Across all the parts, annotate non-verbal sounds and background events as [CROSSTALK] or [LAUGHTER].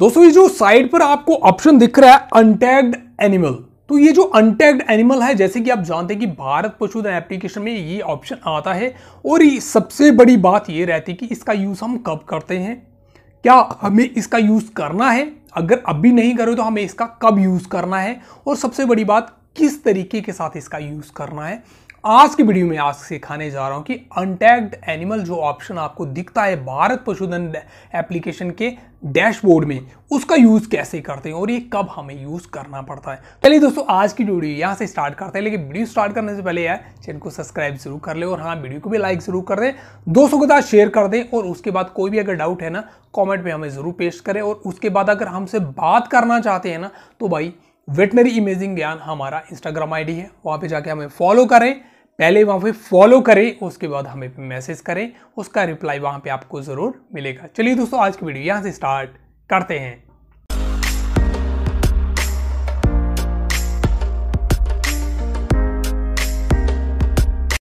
दोस्तों ये जो साइड पर आपको ऑप्शन दिख रहा है अनटैग्ड एनिमल तो ये जो अनटैग्ड एनिमल है जैसे कि आप जानते हैं कि भारत पशुधन एप्लीकेशन में ये ऑप्शन आता है और ये सबसे बड़ी बात ये रहती है कि इसका यूज़ हम कब करते हैं क्या हमें इसका यूज़ करना है अगर अभी नहीं करो तो हमें इसका कब यूज़ करना है और सबसे बड़ी बात किस तरीके के साथ इसका यूज़ करना है आज की वीडियो में आज सिखाने जा रहा हूँ कि अनटैग्ड एनिमल जो ऑप्शन आपको दिखता है भारत पशुधन एप्लीकेशन के डैशबोर्ड में उसका यूज़ कैसे करते हैं और ये कब हमें यूज़ करना पड़ता है चलिए दोस्तों आज की वीडियो यहाँ से स्टार्ट करते हैं लेकिन वीडियो स्टार्ट करने से पहले यार चैनल को सब्सक्राइब जरूर कर ले और हाँ वीडियो को भी लाइक ज़रूर कर दें दोस्तों के साथ शेयर कर दें और उसके बाद कोई भी अगर डाउट है ना कॉमेंट में हमें ज़रूर पेश करें और उसके बाद अगर हमसे बात करना चाहते हैं ना तो भाई वेटनरी इमेजिंग ज्ञान हमारा इंस्टाग्राम आईडी है वहाँ पे जाके हमें फॉलो करें पहले वहाँ पे फॉलो करें उसके बाद हमें मैसेज करें उसका रिप्लाई वहाँ पे आपको ज़रूर मिलेगा चलिए दोस्तों आज की वीडियो यहाँ से स्टार्ट करते हैं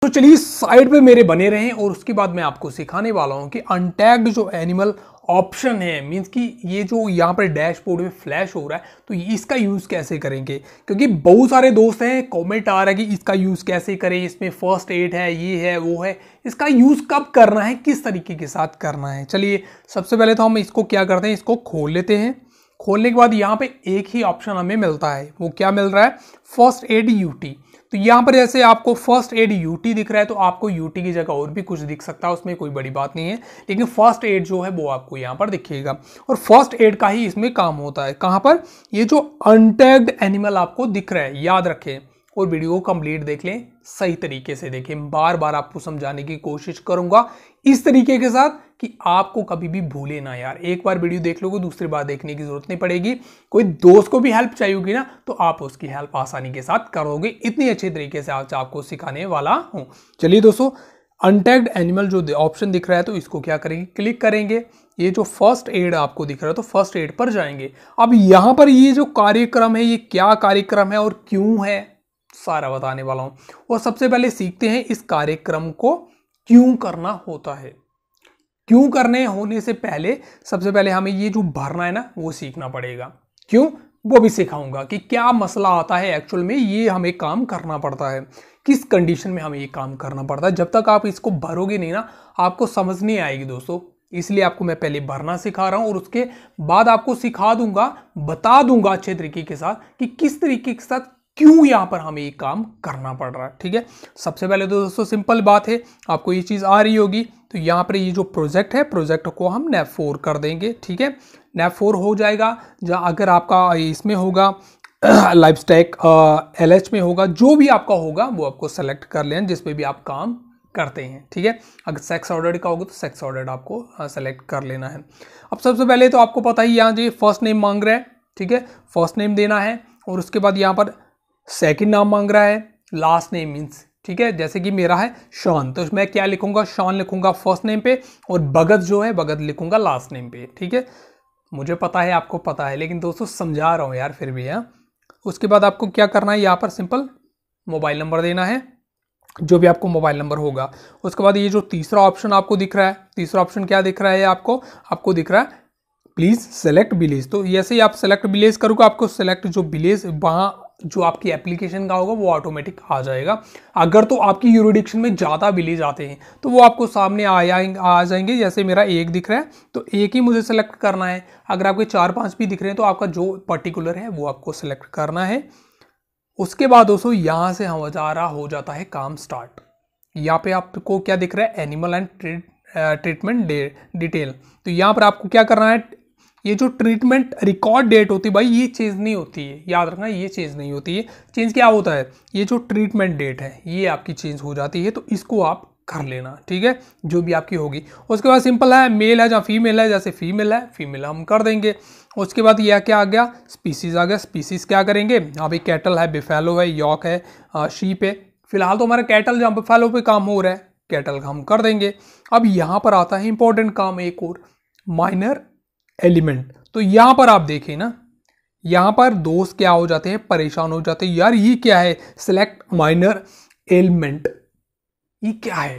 तो चलिए साइड पे मेरे बने रहें और उसके बाद मैं आपको सिखाने वाला हूँ कि अनटैग्ड जो एनिमल ऑप्शन है मीन्स कि ये जो यहाँ पर डैशबोर्ड में फ्लैश हो रहा है तो इसका यूज़ कैसे करेंगे क्योंकि बहुत सारे दोस्त हैं कमेंट आ रहा है कि इसका यूज़ कैसे करें इसमें फर्स्ट एड है ये है वो है इसका यूज़ कब करना है किस तरीके के साथ करना है चलिए सबसे पहले तो हम इसको क्या करते हैं इसको खोल लेते हैं खोलने के बाद यहाँ पे एक ही ऑप्शन हमें मिलता है वो क्या मिल रहा है फर्स्ट एड यूटी तो यहाँ पर जैसे आपको फर्स्ट एड यूटी दिख रहा है तो आपको यूटी की जगह और भी कुछ दिख सकता है उसमें कोई बड़ी बात नहीं है लेकिन फर्स्ट एड जो है वो आपको यहाँ पर दिखेगा और फर्स्ट एड का ही इसमें काम होता है कहाँ पर ये जो अनटैग्ड एनिमल आपको दिख रहा है याद रखें और वीडियो को कंप्लीट देख लें सही तरीके से देखें बार बार आपको समझाने की कोशिश करूंगा इस तरीके के साथ कि आपको कभी भी भूले ना यार एक बार वीडियो देख लोगे दूसरी बार देखने की जरूरत नहीं पड़ेगी कोई दोस्त को भी हेल्प चाहिए होगी ना तो आप उसकी हेल्प आसानी के साथ करोगे इतनी अच्छे तरीके से आज आपको सिखाने वाला हूँ चलिए दोस्तों अनटैग्ड एनिमल जो ऑप्शन दिख रहा है तो इसको क्या करेंगे क्लिक करेंगे ये जो फर्स्ट एड आपको दिख रहा है तो फर्स्ट एड पर जाएंगे अब यहाँ पर ये जो कार्यक्रम है ये क्या कार्यक्रम है और क्यों है सारा बताने वाला हूँ और सबसे पहले सीखते हैं इस कार्यक्रम को क्यों करना होता है क्यों करने होने से पहले सबसे पहले हमें ये जो भरना है ना वो सीखना पड़ेगा क्यों वो भी सिखाऊंगा कि क्या मसला आता है एक्चुअल में ये हमें काम करना पड़ता है किस कंडीशन में हमें ये काम करना पड़ता है जब तक आप इसको भरोगे नहीं ना आपको समझ नहीं आएगी दोस्तों इसलिए आपको मैं पहले भरना सिखा रहा हूँ और उसके बाद आपको सिखा दूंगा बता दूंगा अच्छे तरीके के साथ कि किस तरीके के साथ क्यों यहाँ पर हमें ये काम करना पड़ रहा है ठीक है सबसे पहले तो दोस्तों सिंपल बात है आपको ये चीज़ आ रही होगी तो यहाँ पर ये जो प्रोजेक्ट है प्रोजेक्ट को हम नेप फोर कर देंगे ठीक है नेप फोर हो जाएगा जहाँ अगर आपका इसमें होगा लाइफ स्टैक एल एच में होगा जो भी आपका होगा वो आपको सेलेक्ट कर लें जिसपे भी आप काम करते हैं ठीक है अगर सेक्स ऑर्डर का होगा तो सेक्स ऑर्डर आपको सेलेक्ट कर लेना है अब सबसे पहले तो आपको पता ही यहाँ जी फर्स्ट नेम मांग रहे हैं ठीक है फर्स्ट नेम देना है और उसके बाद यहाँ पर सेकंड नाम मांग रहा है लास्ट नेम मीन्स ठीक है जैसे कि मेरा है शॉन तो मैं क्या लिखूंगा शॉन लिखूंगा फर्स्ट नेम पे और भगत जो है भगत लिखूंगा लास्ट नेम पे ठीक है मुझे पता है आपको पता है लेकिन दोस्तों समझा रहा हूँ यार फिर भी यहाँ उसके बाद आपको क्या करना है यहाँ पर सिंपल मोबाइल नंबर देना है जो भी आपको मोबाइल नंबर होगा उसके बाद ये जो तीसरा ऑप्शन आपको दिख रहा है तीसरा ऑप्शन क्या दिख रहा है आपको आपको दिख रहा है प्लीज़ सेलेक्ट विलेज तो जैसे ही आप सेलेक्ट विलेज करोगे आपको सेलेक्ट जो विलेज वहाँ जो आपकी एप्लीकेशन का होगा वो ऑटोमेटिक आ जाएगा अगर तो आपकी यूरोडिक्शन में ज़्यादा बिलीज आते हैं तो वो आपको सामने आया आ जाएंगे जैसे मेरा एक दिख रहा है तो एक ही मुझे सेलेक्ट करना है अगर आपके चार पांच भी दिख रहे हैं तो आपका जो पर्टिकुलर है वो आपको सेलेक्ट करना है उसके बाद दोस्तों यहाँ से हमारा हो जाता है काम स्टार्ट यहाँ पे आपको क्या दिख रहा है एनिमल एंड ट्रीटमेंट डिटेल तो यहाँ पर आपको क्या करना है ये जो ट्रीटमेंट रिकॉर्ड डेट होती है भाई ये चेंज नहीं होती है याद रखना ये चेंज नहीं होती है चेंज क्या होता है ये जो ट्रीटमेंट डेट है ये आपकी चेंज हो जाती है तो इसको आप कर लेना ठीक है जो भी आपकी होगी उसके बाद सिंपल है मेल है जहाँ फीमेल है जैसे फीमेल है फीमेल हम कर देंगे उसके बाद यह क्या आ गया स्पीसीज आ गया स्पीसीज क्या करेंगे अभी कैटल है बिफेलो है यॉक है शीप है फिलहाल तो हमारा कैटल जहाँ बिफेलो पे काम हो रहा है कैटल का हम कर देंगे अब यहाँ पर आता है इंपॉर्टेंट काम एक और माइनर एलिमेंट तो यहां पर आप देखें ना यहां पर दोस्त क्या हो जाते हैं परेशान हो जाते हैं यार ये क्या है सिलेक्ट माइनर एलिमेंट ये क्या है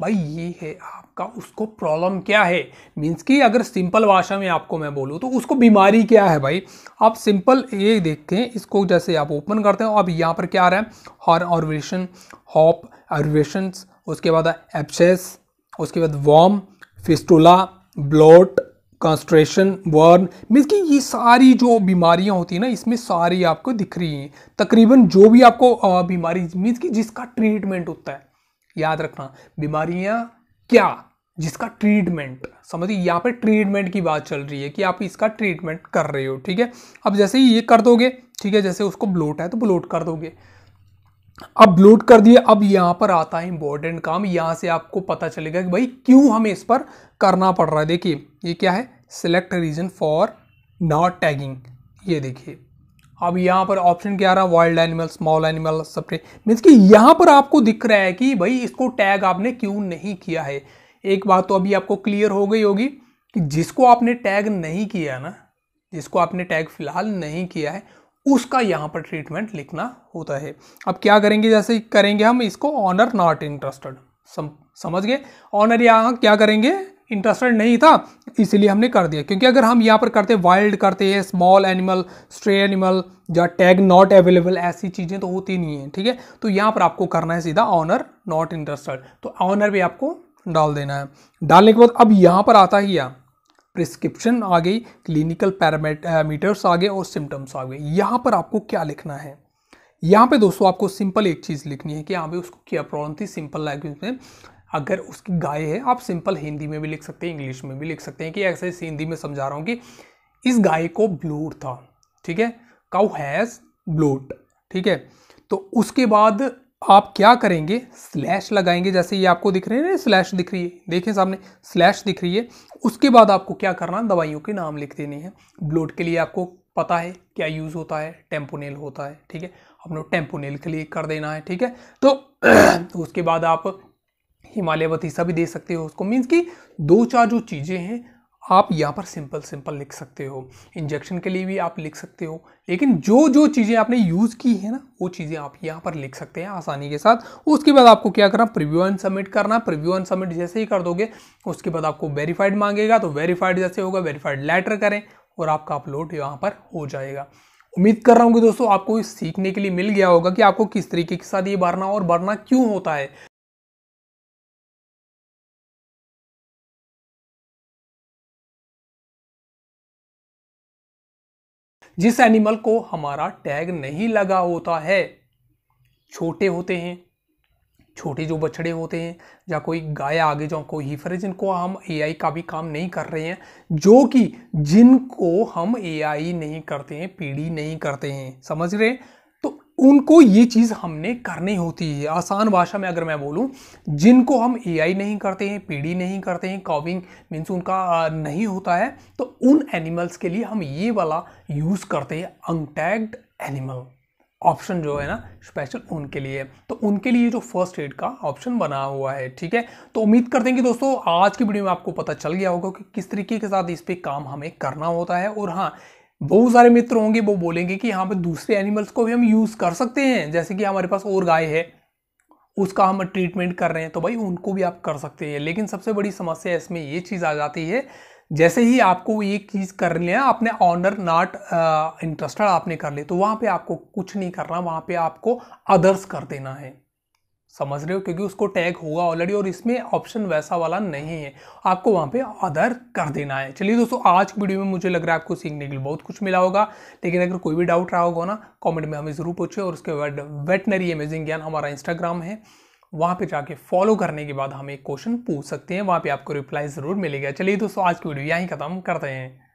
भाई ये है आपका उसको प्रॉब्लम क्या है मीन्स कि अगर सिंपल भाषा में आपको मैं बोलूँ तो उसको बीमारी क्या है भाई आप सिंपल ये देखते हैं इसको जैसे आप ओपन करते हो अब यहाँ पर क्या आ रहा है हॉर ऑर्वेशन हॉप ऑर्वेशंस उसके बाद एप्सेस उसके बाद वॉम फिस्टूला ब्लोट कॉन्स्ट्रेशन वर्न मीन्स कि ये सारी जो बीमारियां होती हैं ना इसमें सारी आपको दिख रही हैं तकरीबन जो भी आपको बीमारी मीन्स कि जिसका ट्रीटमेंट होता है याद रखना बीमारियां क्या जिसका ट्रीटमेंट समझिए यहाँ पे ट्रीटमेंट की बात चल रही है कि आप इसका ट्रीटमेंट कर रहे हो ठीक है अब जैसे ही ये कर दोगे ठीक है जैसे उसको ब्लोट है तो ब्लोट कर दोगे अपलोड कर दिए अब यहां पर आता है इंपॉर्टेंट काम यहां से आपको पता चलेगा कि भाई क्यों हमें इस पर करना पड़ रहा है देखिए ये क्या है select region for not tagging ये देखिए अब यहाँ पर ऑप्शन क्या रहा वाइल्ड एनिमल स्मॉल एनिमल सब मीन्स कि यहाँ पर आपको दिख रहा है कि भाई इसको टैग आपने क्यों नहीं किया है एक बात तो अभी आपको क्लियर हो गई होगी कि जिसको आपने टैग नहीं किया ना जिसको आपने टैग फिलहाल नहीं किया है उसका यहाँ पर ट्रीटमेंट लिखना होता है अब क्या करेंगे जैसे करेंगे हम इसको ऑनर नॉट इंटरेस्टेड समझ गए ऑनर यहाँ क्या करेंगे इंटरेस्टेड नहीं था इसलिए हमने कर दिया क्योंकि अगर हम यहाँ पर करते वाइल्ड करते हैं स्मॉल एनिमल स्ट्रे एनिमल या टैग नॉट अवेलेबल ऐसी चीज़ें तो होती नहीं है ठीक है तो यहाँ पर आपको करना है सीधा ऑनर नॉट इंटरेस्टेड तो ऑनर भी आपको डाल देना है डालने के बाद अब यहाँ पर आता ही यहाँ प्रिस्क्रिप्शन आ गई क्लिनिकल पैरामीटर्स आ गए और सिम्टम्स आ गए यहाँ पर आपको क्या लिखना है यहाँ पे दोस्तों आपको सिंपल एक चीज़ लिखनी है कि यहाँ पे उसको क्या प्रॉब्लम थी सिंपल लैंग्वेज में अगर उसकी गाय है आप सिंपल हिंदी में भी लिख सकते हैं इंग्लिश में भी लिख सकते हैं कि ऐसे हिंदी में समझा रहा हूँ कि इस गाय को ब्लूड था ठीक है काउ हैज़ ब्लूड ठीक है तो उसके बाद आप क्या करेंगे स्लैश लगाएंगे जैसे ये आपको दिख रहे हैं स्लैश दिख रही है देखें सामने स्लैश दिख रही है उसके बाद आपको क्या करना दवाइयों के नाम लिख देने हैं ब्लोड के लिए आपको पता है क्या यूज़ होता है टेम्पोनेल होता है ठीक है हम लोग टेम्पोनेल के लिए कर देना है ठीक है तो [CLEARS THROAT] उसके बाद आप हिमालय वतीसा भी दे सकते हो उसको मीन्स कि दो चार जो चीज़ें हैं आप यहाँ पर सिंपल सिंपल लिख सकते हो इंजेक्शन के लिए भी आप लिख सकते हो लेकिन जो जो चीज़ें आपने यूज़ की है ना वो चीज़ें आप यहाँ पर लिख सकते हैं आसानी के साथ उसके बाद आपको क्या करना प्रिव्यू एंड सबमिट करना प्रिव्यू एंड सबमिट जैसे ही कर दोगे उसके बाद आपको वेरीफाइड मांगेगा तो वेरीफाइड जैसे होगा वेरीफाइड लेटर करें और आपका अपलोड यहाँ पर हो जाएगा उम्मीद कर रहा हूँ कि दोस्तों आपको सीखने के लिए मिल गया होगा कि आपको किस तरीके के साथ ये भरना और भरना क्यों होता है जिस एनिमल को हमारा टैग नहीं लगा होता है छोटे होते हैं छोटे जो बछड़े होते हैं या कोई गाय आगे जो कोई हीफर है जिनको हम ए का भी काम नहीं कर रहे हैं जो कि जिनको हम ए नहीं करते हैं पीढ़ी नहीं करते हैं समझ रहे हैं उनको ये चीज़ हमने करनी होती है आसान भाषा में अगर मैं बोलूँ जिनको हम आई नहीं करते हैं पीडी नहीं करते हैं कॉविंग मीन्स उनका नहीं होता है तो उन एनिमल्स के लिए हम ये वाला यूज़ करते हैं अनटैग्ड एनिमल ऑप्शन जो है ना स्पेशल उनके लिए तो उनके लिए जो फर्स्ट एड का ऑप्शन बना हुआ है ठीक है तो उम्मीद करते हैं कि दोस्तों आज की वीडियो में आपको पता चल गया होगा कि किस तरीके के साथ इस पर काम हमें करना होता है और हाँ बहुत सारे मित्र होंगे वो बोलेंगे कि यहाँ पर दूसरे एनिमल्स को भी हम यूज़ कर सकते हैं जैसे कि हमारे पास और गाय है उसका हम ट्रीटमेंट कर रहे हैं तो भाई उनको भी आप कर सकते हैं लेकिन सबसे बड़ी समस्या इसमें ये चीज़ आ जाती है जैसे ही आपको ये चीज़ कर लिया आपने ऑनर नॉट इंटरेस्टेड आपने कर ले तो वहाँ पे आपको कुछ नहीं करना वहाँ पे आपको अदर्स कर देना है समझ रहे हो क्योंकि उसको टैग होगा ऑलरेडी और इसमें ऑप्शन वैसा वाला नहीं है आपको वहाँ पे अदर कर देना है चलिए दोस्तों आज की वीडियो में मुझे लग रहा है आपको सीखने के लिए बहुत कुछ मिला होगा लेकिन अगर कोई भी डाउट रहा होगा ना कमेंट में हमें ज़रूर पूछे और उसके बाद वेटनरी अमेजिंग ज्ञान हमारा इंस्टाग्राम है वहाँ पर जाके फॉलो करने के बाद हम एक क्वेश्चन पूछ सकते हैं वहाँ पर आपको रिप्लाई ज़रूर मिलेगा चलिए दोस्तों आज की वीडियो यहीं खत्म करते हैं